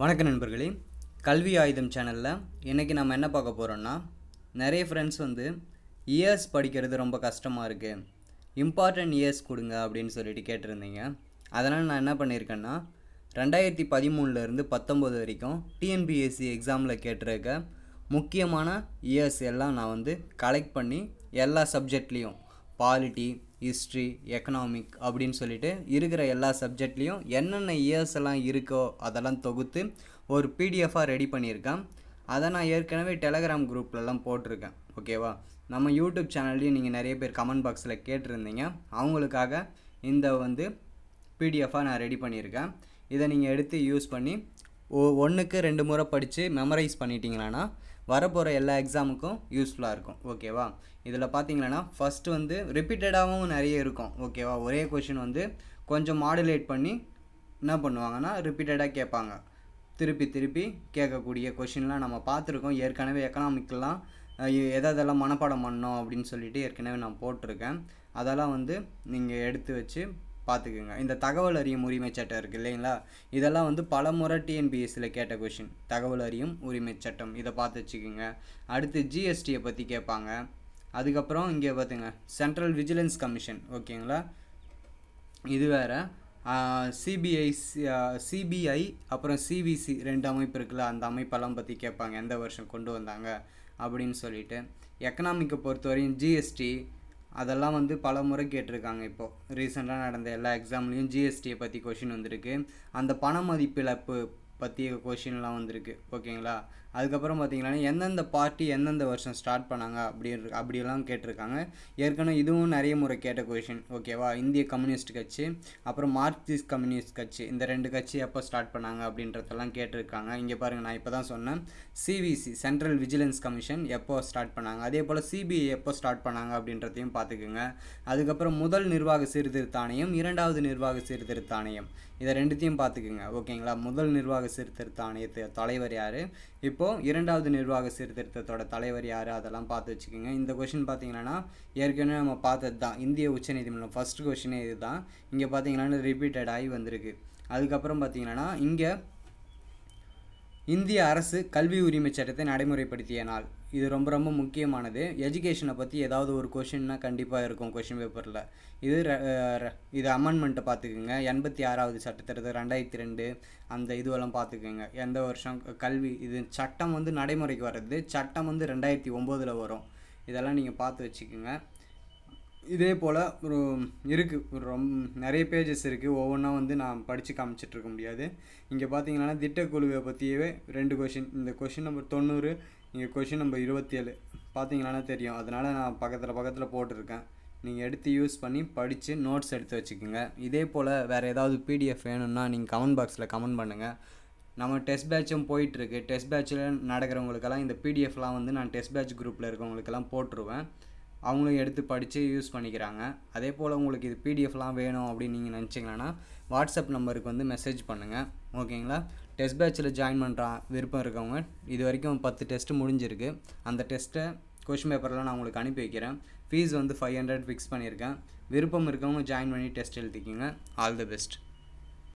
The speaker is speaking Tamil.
வணக்க நண்பர்களே கல்வி ஆயுதம் சேனலில் இன்றைக்கி நம்ம என்ன பார்க்க போகிறோன்னா நிறைய ஃப்ரெண்ட்ஸ் வந்து இயர்ஸ் படிக்கிறது ரொம்ப கஷ்டமாக இருக்குது இம்பார்ட்டன்ட் இயர்ஸ் கொடுங்க அப்படின்னு சொல்லிட்டு கேட்டிருந்தீங்க அதனால் நான் என்ன பண்ணியிருக்கேன்னா ரெண்டாயிரத்தி பதிமூணுலேருந்து பத்தொம்போது வரைக்கும் டிஎன்பிஎஸ்சி எக்ஸாமில் கேட்டிருக்க முக்கியமான இயர்ஸ் எல்லாம் நான் வந்து கலெக்ட் பண்ணி எல்லா சப்ஜெக்ட்லேயும் பாலிட்டி ஹிஸ்ட்ரி எக்கனாமிக் அப்படின்னு சொல்லிட்டு இருக்கிற எல்லா சப்ஜெக்ட்லேயும் என்னென்ன இயர்ஸ் எல்லாம் இருக்கோ அதெல்லாம் தொகுத்து ஒரு பிடிஎஃபாக ரெடி பண்ணியிருக்கேன் அதை நான் ஏற்கனவே டெலகிராம் குரூப்லலாம் போட்டிருக்கேன் ஓகேவா நம்ம யூடியூப் சேனல்லையும் நீங்கள் நிறைய பேர் கமெண்ட் பாக்ஸில் கேட்டிருந்தீங்க அவங்களுக்காக இந்த வந்து பிடிஎஃபாக நான் ரெடி பண்ணியிருக்கேன் இதை நீங்கள் எடுத்து யூஸ் பண்ணி ஒ ஒன்றுக்கு ரெண்டு முறை படித்து மெமரைஸ் பண்ணிட்டீங்களான்னா வரப்போகிற எல்லா எக்ஸாமுக்கும் யூஸ்ஃபுல்லாக இருக்கும் ஓகேவா இதில் பார்த்தீங்கன்னா ஃபஸ்ட்டு வந்து ரிப்பீட்டடாகவும் நிறைய இருக்கும் ஓகேவா ஒரே கொஷின் வந்து கொஞ்சம் மாடுலேட் பண்ணி என்ன பண்ணுவாங்கன்னா ரிப்பீட்டடாக கேட்பாங்க திருப்பி திருப்பி கேட்கக்கூடிய கொஷின்லாம் நம்ம பார்த்துருக்கோம் ஏற்கனவே எக்கனாமிக்கெல்லாம் எதெல்லாம் மனப்பாடம் பண்ணோம் அப்படின்னு சொல்லிட்டு ஏற்கனவே நான் போட்டிருக்கேன் அதெல்லாம் வந்து நீங்கள் எடுத்து வச்சு பார்த்துக்குங்க இந்த தகவல் அறியும் உரிமை சட்டம் இருக்குது இல்லைங்களா இதெல்லாம் வந்து பல முறை டிஎன்பிஎஸ்சியில் கேட்ட கொஷின் தகவல் அறியும் உரிமை சட்டம் இதை பார்த்து வச்சுக்கோங்க அடுத்து ஜிஎஸ்டியை பற்றி கேட்பாங்க அதுக்கப்புறம் இங்கே பார்த்துங்க சென்ட்ரல் விஜிலன்ஸ் கமிஷன் ஓகேங்களா இது வேறு சிபிஐ சிபிஐ அப்புறம் சிபிசி ரெண்டு அமைப்பு இருக்குல்ல அந்த அமைப்பெல்லாம் பற்றி கேட்பாங்க எந்த வருஷம் கொண்டு வந்தாங்க அப்படின்னு சொல்லிட்டு எக்கனாமிக்கை பொறுத்தவரையும் ஜிஎஸ்டி அதெல்லாம் வந்து பல முறை கேட்டிருக்காங்க இப்போது ரீசெண்டாக நடந்த எல்லா எக்ஸாம்லேயும் ஜிஎஸ்டியை பற்றி கொஷின் வந்திருக்கு அந்த பண மதிப்பிழப்பு பற்றி கொஷின்லாம் வந்திருக்கு ஓகேங்களா அதுக்கப்புறம் பார்த்தீங்கன்னா எந்தெந்த பார்ட்டி எந்தெந்த வருஷம் ஸ்டார்ட் பண்ணாங்க அப்படின்னு அப்படியெல்லாம் கேட்டிருக்காங்க ஏற்கனவே இதுவும் நிறைய முறை கேட்ட கொஷின் ஓகேவா இந்திய கம்யூனிஸ்ட் கட்சி அப்புறம் மார்க்சிஸ்ட் கம்யூனிஸ்ட் கட்சி இந்த ரெண்டு கட்சி எப்போ ஸ்டார்ட் பண்ணாங்க அப்படின்றதெல்லாம் கேட்டிருக்காங்க இங்கே பாருங்கள் நான் இப்போ தான் சொன்னேன் சிவிசி சென்ட்ரல் விஜிலன்ஸ் கமிஷன் எப்போ ஸ்டார்ட் பண்ணாங்க அதே போல் சிபிஐ எப்போ ஸ்டார்ட் பண்ணாங்க அப்படின்றதையும் பார்த்துக்குங்க அதுக்கப்புறம் முதல் நிர்வாக சீர்திருத்த ஆணையம் இரண்டாவது நிர்வாக சீர்திருத்த ஆணையம் இதை ரெண்டுத்தையும் பார்த்துக்குங்க ஓகேங்களா முதல் நிர்வாக சீர்திருத்த ஆணையத்தை தலைவர் யார் இப்போது இரண்டாவது நிர்வாக சீர்திருத்தத்தோட தலைவர் யார் அதெல்லாம் பார்த்து வச்சுக்கோங்க இந்த கொஷின் பார்த்தீங்கன்னா ஏற்கனவே நம்ம பார்த்தது தான் இந்திய உச்சநீதிமன்றம் ஃபஸ்ட் கொஷினே இது தான் இங்கே பார்த்தீங்கன்னா ரிப்பீட்டட் ஆகி வந்திருக்கு அதுக்கப்புறம் பார்த்தீங்கன்னா இங்கே இந்திய அரசு கல்வி உரிமை சட்டத்தை நடைமுறைப்படுத்திய நாள் இது ரொம்ப ரொம்ப முக்கியமானது எஜுகேஷனை பற்றி ஏதாவது ஒரு கொஷின்னா கண்டிப்பாக இருக்கும் கொஷின் பேப்பரில் இது இது அமெண்ட்மெண்ட்டை பார்த்துக்குங்க எண்பத்தி ஆறாவது சட்டத்திட்டத்தை ரெண்டாயிரத்தி ரெண்டு அந்த இதுவெல்லாம் பார்த்துக்குங்க எந்த வருஷம் கல்வி இது சட்டம் வந்து நடைமுறைக்கு வர்றது சட்டம் வந்து ரெண்டாயிரத்தி ஒம்போதில் வரும் இதெல்லாம் நீங்கள் பார்த்து வச்சுக்கோங்க இதே போல் ஒரு இருக்குது ஒரு ரொம் நிறைய பேஜஸ் இருக்குது ஒவ்வொன்றா வந்து நான் படித்து காமிச்சிட்ருக்க முடியாது இங்கே பார்த்தீங்கன்னா திட்டக்குழுவை பற்றியவே ரெண்டு கொஷின் இந்த கொஷின் நம்பர் தொண்ணூறு இங்கே கொஷின் நம்பர் இருபத்தி ஏழு பார்த்தீங்கன்னா தெரியும் அதனால் நான் பக்கத்தில் பக்கத்தில் போட்டிருக்கேன் நீங்கள் எடுத்து யூஸ் பண்ணி படித்து நோட்ஸ் எடுத்து வச்சுக்கோங்க இதே போல் வேறு ஏதாவது பிடிஎஃப் வேணும்னா நீங்கள் கமெண்ட் பாக்ஸில் கமெண்ட் பண்ணுங்கள் நம்ம டெஸ்ட் பேட்சும் போயிட்டுருக்கு டெஸ்ட் பேட்சில் நடக்கிறவங்களுக்கெல்லாம் இந்த பிடிஎஃப்லாம் வந்து நான் டெஸ்ட் பேட்ச் குரூப்பில் இருக்கிறவங்களுக்கெல்லாம் போட்டுருவேன் அவங்களும் எடுத்து படித்து யூஸ் பண்ணிக்கிறாங்க அதே போல் உங்களுக்கு இது பிடிஎஃப்லாம் வேணும் அப்படின்னு நீங்கள் நினச்சிங்கன்னா வாட்ஸ்அப் நம்பருக்கு வந்து மெசேஜ் பண்ணுங்கள் ஓகேங்களா டெஸ்ட் பேட்சில் ஜாயின் பண்ணுற விருப்பம் இருக்கவங்க இது வரைக்கும் பத்து டெஸ்ட்டு முடிஞ்சிருக்கு அந்த டெஸ்ட்டை கொஷின் பேப்பரில் நான் உங்களுக்கு அனுப்பி வைக்கிறேன் ஃபீஸ் வந்து ஃபைவ் ஹண்ட்ரட் ஃபிக்ஸ் பண்ணியிருக்கேன் விருப்பம் இருக்கவங்க ஜாயின் பண்ணி டெஸ்ட் எழுதிக்கிங்க ஆல் தி பெஸ்ட்